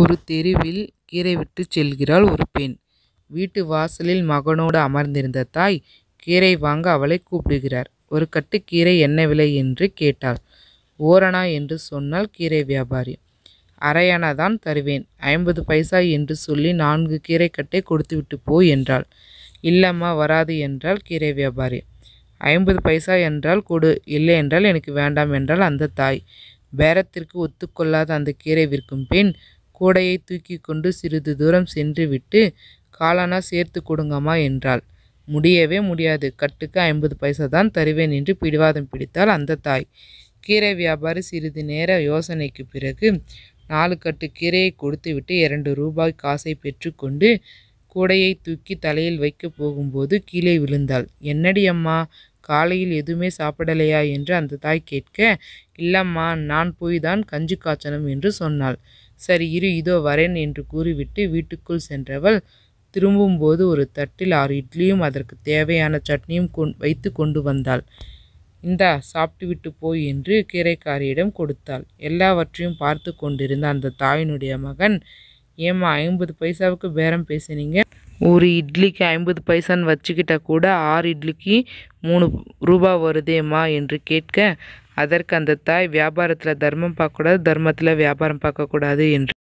ஒரு தெருவில் கீரை விட்டு செல்கிறாள் ஒரு பெண் வீட்டு வாசலில் மகனோடு அமர்ந்திருந்த தாய் கீரை வாங்க அவளை கூப்பிடுகிறார் ஒரு கட்டு கீரை என்ன விலை என்று கேட்டாள் ஓரணா என்று சொன்னால் கீரை வியாபாரி அரையணா தான் தருவேன் ஐம்பது பைசா என்று சொல்லி நான்கு கீரை கட்டை கொடுத்துவிட்டு போ என்றாள் இல்லம்மா வராது என்றால் கீரை வியாபாரி ஐம்பது பைசா என்றால் கொடு இல்லை என்றால் எனக்கு வேண்டாம் என்றால் அந்த தாய் பேரத்திற்கு ஒத்துக்கொள்ளாத அந்த கீரை விற்கும் பெண் கூடையை தூக்கி கொண்டு சிறிது தூரம் சென்று விட்டு காலானா சேர்த்து கொடுங்கம்மா என்றாள் முடியவே முடியாது கட்டுக்கு ஐம்பது பைசா தான் தருவேன் என்று பிடிவாதம் பிடித்தாள் அந்த தாய் கீரை வியாபாரி சிறிது நேர யோசனைக்கு பிறகு நாலு கட்டு கீரையை கொடுத்துவிட்டு இரண்டு ரூபாய் காசை பெற்றுக்கொண்டு கூடையை தூக்கி தலையில் வைக்கப் போகும்போது கீழே விழுந்தாள் என்னடி அம்மா காலையில் எதுவுமே சாப்பிடலையா என்று அந்த தாய் கேட்க இல்லம்மா நான் போய் தான் கஞ்சி காய்ச்சனும் என்று சொன்னாள் சரி இரு இதோ வரேன் என்று கூறிவிட்டு வீட்டுக்குள் சென்றவள் திரும்பும்போது ஒரு தட்டில் ஆறு இட்லியும் அதற்கு தேவையான சட்னியும் கொண் வைத்து கொண்டு வந்தாள் இந்தா விட்டு போய் என்று கீரைக்காரியிடம் கொடுத்தாள் எல்லாவற்றையும் பார்த்து கொண்டிருந்த அந்த தாயினுடைய மகன் ஏம்மா ஐம்பது பைசாவுக்கு பேரம் பேசினீங்க ஒரு இட்லிக்கு ஐம்பது பைசான்னு வச்சுக்கிட்டால் கூட ஆறு இட்லிக்கு மூணு ரூபா வருதேம்மா என்று கேட்க அதற்கு அந்த தாய் வியாபாரத்தில் தர்மம் பார்க்கக்கூடாது தர்மத்தில் வியாபாரம் பார்க்கக்கூடாது என்று